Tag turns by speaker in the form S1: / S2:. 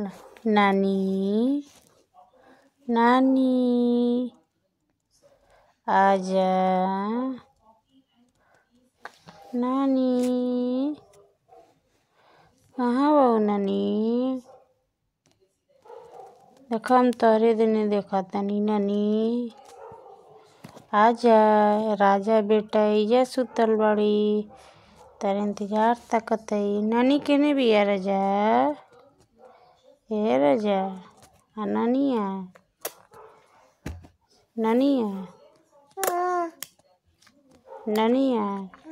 S1: नानी नानी आजा नानी कहाँ बहू नानी देख हम तोरे देने देखा तनी नानी जा राजा बेटा जा सुतल बड़ी तार इंतजार तकत नानी केने बिया राजा हे रजा आ नानी आ नानी हाँ। नानी